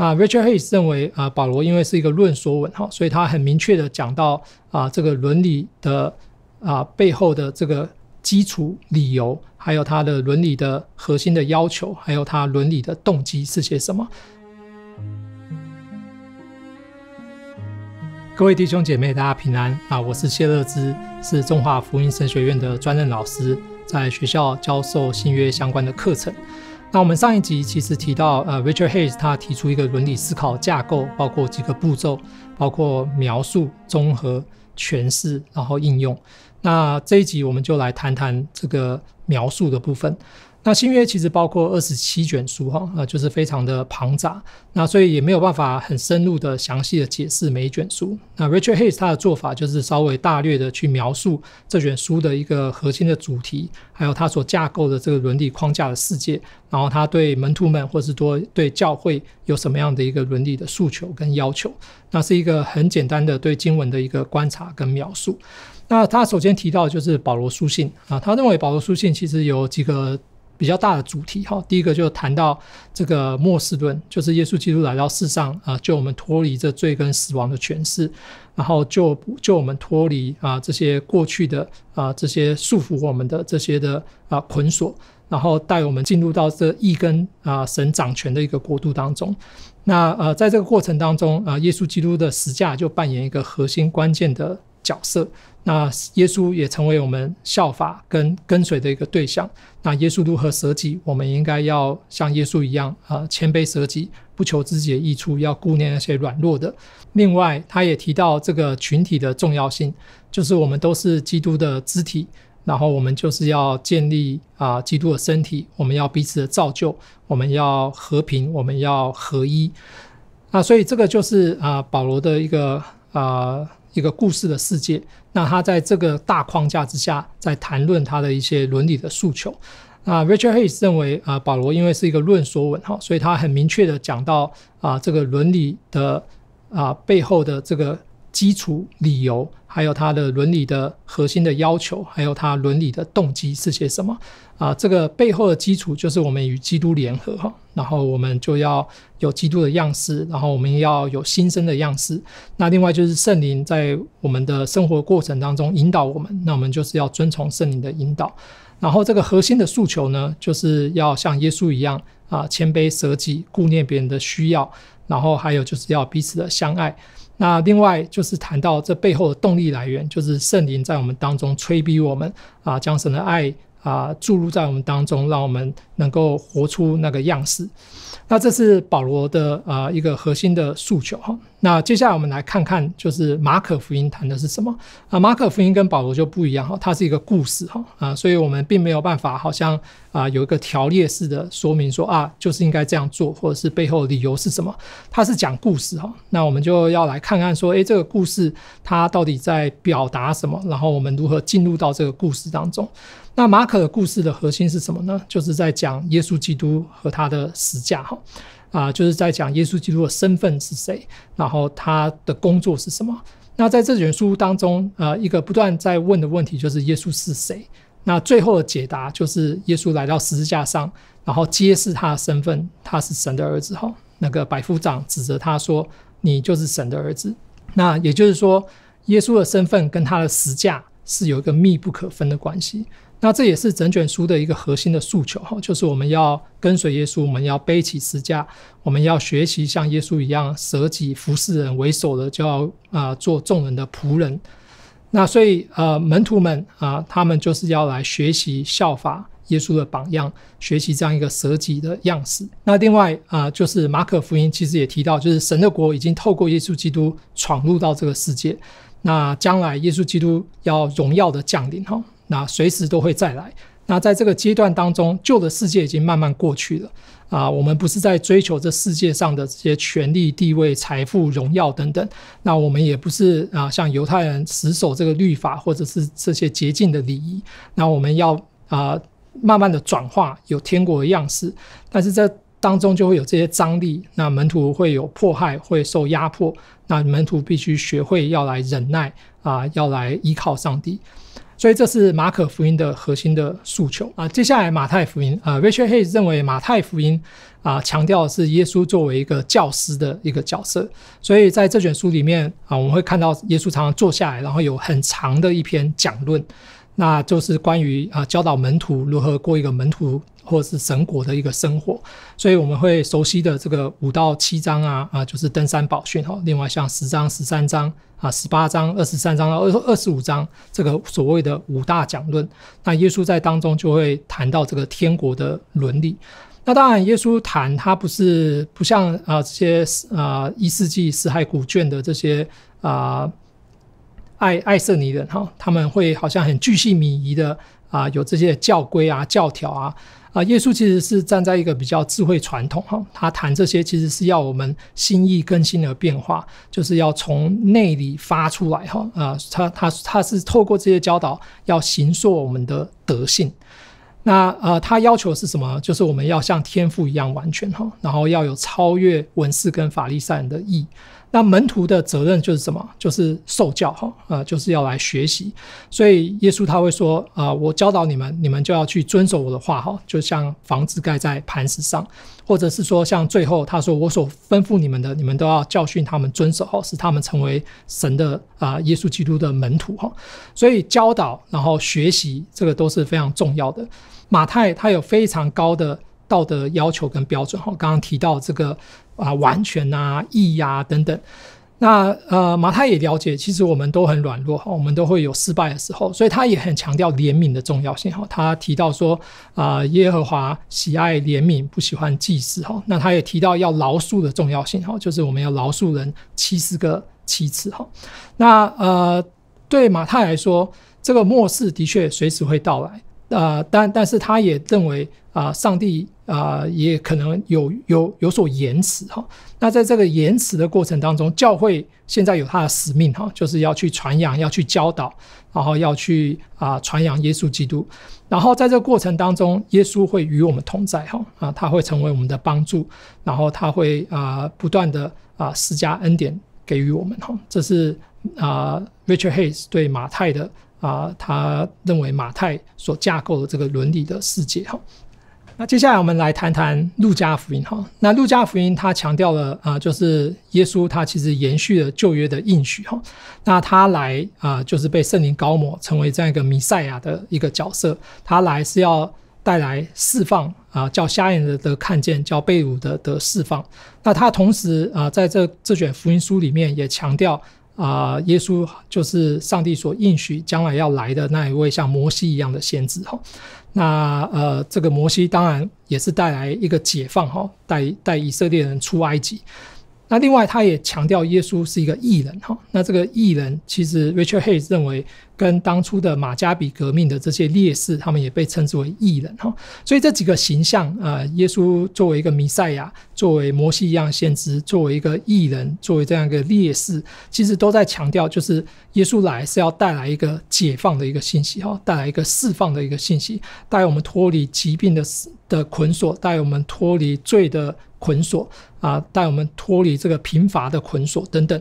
啊，Richard Hays 认为啊，保罗因为是一个论说文哈，所以他很明确的讲到啊，这个伦理的啊背后的这个基础理由，还有他的伦理的核心的要求，还有他伦理的动机是些什么？各位弟兄姐妹，大家平安啊！我是谢乐之，是中华福音神学院的专任老师，在学校教授新约相关的课程。那我们上一集其实提到，呃，Richard Hayes 他提出一个伦理思考架构，包括几个步骤，包括描述、综合、诠释，然后应用。那这一集我们就来谈谈这个描述的部分。那新约其实包括二十七卷书哈，那就是非常的庞杂，那所以也没有办法很深入的详细的解释每一卷书。那 Richard Hays 他的做法就是稍微大略的去描述这卷书的一个核心的主题，还有他所架构的这个伦理框架的世界，然后他对门徒们或是说对教会有什么样的一个伦理的诉求跟要求，那是一个很简单的对经文的一个观察跟描述。那他首先提到就是保罗书信啊，他认为保罗书信其实有几个。比较大的主题哈，第一个就谈到这个末世论，就是耶稣基督来到世上啊，救我们脱离这罪跟死亡的权势，然后救救我们脱离啊这些过去的啊这些束缚我们的这些的啊捆锁，然后带我们进入到这一根啊神掌权的一个国度当中。那呃在这个过程当中啊，耶稣基督的十字架就扮演一个核心关键的。角色，那耶稣也成为我们效法跟跟随的一个对象。那耶稣如何舍己，我们应该要像耶稣一样啊，谦卑舍己，不求自己的益处，要顾念那些软弱的。另外，他也提到这个群体的重要性，就是我们都是基督的肢体，然后我们就是要建立啊基督的身体，我们要彼此的造就，我们要和平，我们要合一。那所以这个就是啊保罗的一个啊。一个故事的世界，那他在这个大框架之下，在谈论他的一些伦理的诉求。那 Richard Hayes 认为啊，保罗因为是一个论说文哈，所以他很明确的讲到啊，这个伦理的啊背后的这个。基础理由，还有它的伦理的核心的要求，还有它伦理的动机是些什么啊？这个背后的基础就是我们与基督联合哈，然后我们就要有基督的样式，然后我们要有新生的样式。那另外就是圣灵在我们的生活过程当中引导我们，那我们就是要遵从圣灵的引导。然后这个核心的诉求呢，就是要像耶稣一样啊，谦卑、舍己、顾念别人的需要，然后还有就是要彼此的相爱。那另外就是谈到这背后的动力来源，就是圣灵在我们当中催逼我们啊，将神的爱啊注入在我们当中，让我们能够活出那个样式。那这是保罗的啊一个核心的诉求哈。那接下来我们来看看，就是马可福音谈的是什么啊？马可福音跟保罗就不一样哈，它是一个故事哈啊，所以我们并没有办法好像啊有一个条列式的说明说啊就是应该这样做，或者是背后理由是什么？它是讲故事哈。那我们就要来看看说，诶，这个故事它到底在表达什么？然后我们如何进入到这个故事当中？那马可的故事的核心是什么呢？就是在讲耶稣基督和他的十字架哈啊，就是在讲耶稣基督的身份是谁，然后他的工作是什么。那在这卷书当中，呃，一个不断在问的问题就是耶稣是谁？那最后的解答就是耶稣来到十字架上，然后揭示他的身份，他是神的儿子哈。那个百夫长指责他说：“你就是神的儿子。”那也就是说，耶稣的身份跟他的十字架是有一个密不可分的关系。那这也是整卷书的一个核心的诉求，就是我们要跟随耶稣，我们要背起十字架，我们要学习像耶稣一样舍己服侍人，为首的就要啊做众人的仆人。那所以呃门徒们啊，他们就是要来学习效法耶稣的榜样，学习这样一个舍己的样式。那另外啊，就是马可福音其实也提到，就是神的国已经透过耶稣基督闯入到这个世界，那将来耶稣基督要荣耀的降临哈。那随时都会再来。那在这个阶段当中，旧的世界已经慢慢过去了啊。我们不是在追求这世界上的这些权力、地位、财富、荣耀等等。那我们也不是啊，像犹太人死守这个律法或者是这些洁净的礼仪。那我们要啊，慢慢的转化，有天国的样式。但是在当中就会有这些张力。那门徒会有迫害，会受压迫。那门徒必须学会要来忍耐啊，要来依靠上帝。所以这是马可福音的核心的诉求啊。接下来马太福音，啊 r i c h a r d Hayes 认为马太福音啊强调是耶稣作为一个教师的一个角色，所以在这卷书里面啊，我们会看到耶稣常常坐下来，然后有很长的一篇讲论。那就是关于啊教导门徒如何过一个门徒或者是神国的一个生活，所以我们会熟悉的这个五到七章啊啊就是登山宝训哦，另外像十章、十三章啊、十八章、二十三章、二二十五章这个所谓的五大讲论，那耶稣在当中就会谈到这个天国的伦理。那当然，耶稣谈他不是不像啊这些啊一世纪死海古卷的这些啊。爱爱色尼人哈，他们会好像很巨细靡仪的啊，有这些教规啊、教条啊。啊，耶稣其实是站在一个比较智慧传统哈，他谈这些其实是要我们心意更新而变化，就是要从内里发出来哈。啊，他他他是透过这些教导要形塑我们的德性。那呃，他要求是什么？就是我们要像天父一样完全哈，然后要有超越文士跟法利赛人的义。那门徒的责任就是什么？就是受教哈，呃，就是要来学习。所以耶稣他会说啊，我教导你们，你们就要去遵守我的话哈，就像房子盖在磐石上，或者是说像最后他说我所吩咐你们的，你们都要教训他们遵守，哈，使他们成为神的啊，耶稣基督的门徒哈。所以教导然后学习这个都是非常重要的。马太他有非常高的道德要求跟标准哈，刚刚提到这个啊，完全啊，义啊等等。那呃，马太也了解，其实我们都很软弱哈，我们都会有失败的时候，所以他也很强调怜悯的重要性哈。他提到说啊，耶和华喜爱怜悯，不喜欢祭祀哈。那他也提到要饶恕的重要性哈，就是我们要饶恕人七十个七次哈。那呃，对马太来说，这个末世的确随时会到来。啊，但但是他也认为啊，上帝啊也可能有有有所延迟哈。那在这个延迟的过程当中，教会现在有它的使命哈，就是要去传扬，要去教导，然后要去啊传扬耶稣基督。然后在这个过程当中，耶稣会与我们同在哈啊，他会成为我们的帮助，然后他会啊不断的啊施加恩典给予我们哈。这是啊 Richard Hayes 对马太的。啊，他认为马太所架构的这个伦理的世界哈。那接下来我们来谈谈路加福音哈。那路加福音它强调了啊，就是耶稣他其实延续了旧约的应许哈。那他来啊，就是被圣灵高抹，成为这样一个弥赛亚的一个角色。他来是要带来释放啊，叫瞎眼的的看见，叫被掳的的释放。那他同时啊，在这这卷福音书里面也强调。啊，耶稣就是上帝所应许将来要来的那一位像摩西一样的先知哈。那呃，这个摩西当然也是带来一个解放哈，带带以色列人出埃及。那另外，他也强调耶稣是一个异人哈。那这个异人，其实 Richard Hayes 认为，跟当初的马加比革命的这些烈士，他们也被称之为异人哈。所以这几个形象啊，耶稣作为一个弥赛亚，作为摩西一样先知，作为一个异人，作为这样一个烈士，其实都在强调，就是耶稣来是要带来一个解放的一个信息哈，带来一个释放的一个信息，带我们脱离疾病的的捆锁，带我们脱离罪的。捆锁啊，带我们脱离这个贫乏的捆锁等等，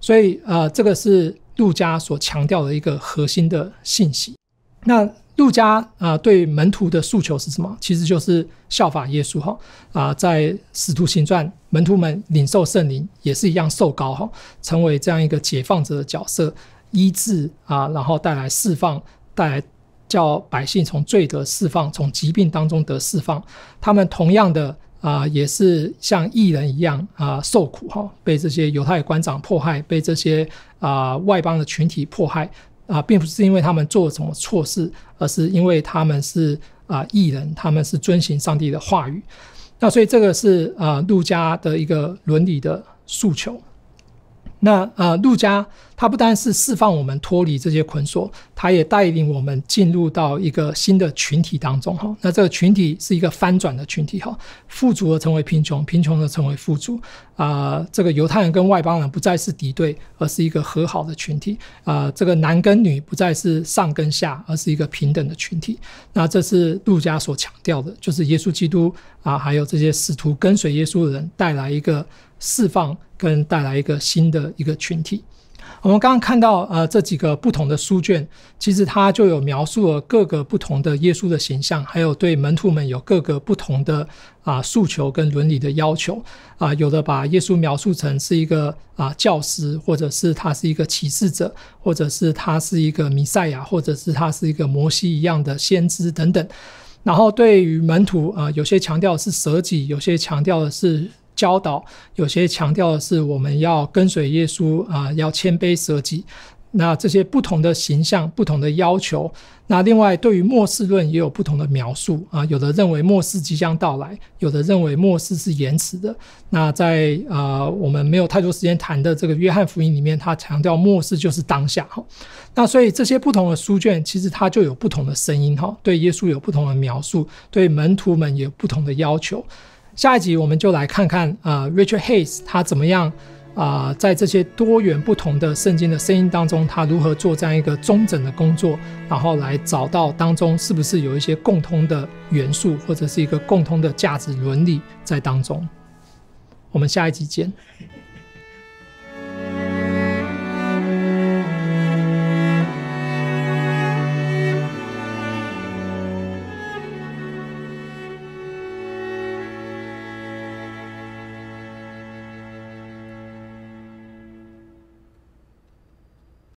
所以呃，这个是陆家所强调的一个核心的信息。那陆家啊，对门徒的诉求是什么？其实就是效法耶稣哈啊，在使徒行传，门徒们领受圣灵也是一样受高哈，成为这样一个解放者的角色，医治啊，然后带来释放，带来叫百姓从罪得释放，从疾病当中得释放。他们同样的。啊，也是像艺人一样啊，受苦哈，被这些犹太官长迫害，被这些啊外邦的群体迫害啊，并不是因为他们做了什么错事，而是因为他们是啊艺人，他们是遵循上帝的话语。那所以这个是啊路加的一个伦理的诉求。那呃，路加他不单是释放我们脱离这些捆锁，他也带领我们进入到一个新的群体当中哈。那这个群体是一个翻转的群体哈，富足的成为贫穷，贫穷的成为富足啊。这个犹太人跟外邦人不再是敌对，而是一个和好的群体啊。这个男跟女不再是上跟下，而是一个平等的群体。那这是路加所强调的，就是耶稣基督啊，还有这些使徒跟随耶稣的人带来一个释放。跟带来一个新的一个群体。我们刚刚看到，呃，这几个不同的书卷，其实它就有描述了各个不同的耶稣的形象，还有对门徒们有各个不同的啊诉求跟伦理的要求。啊，有的把耶稣描述成是一个啊教师，或者是他是一个启示者，或者是他是一个弥赛亚，或者是他是一个摩西一样的先知等等。然后对于门徒啊，有些强调是舍己，有些强调的是。教导有些强调的是我们要跟随耶稣啊，要谦卑舍己。那这些不同的形象、不同的要求。那另外，对于末世论也有不同的描述啊。有的认为末世即将到来，有的认为末世是延迟的。那在啊，我们没有太多时间谈的这个约翰福音里面，他强调末世就是当下哈。那所以这些不同的书卷，其实它就有不同的声音哈。对耶稣有不同的描述，对门徒们有不同的要求。下一集我们就来看看啊，Richard Hayes 他怎么样啊，在这些多元不同的圣经的声音当中，他如何做这样一个中整的工作，然后来找到当中是不是有一些共通的元素，或者是一个共通的价值伦理在当中。我们下一集见。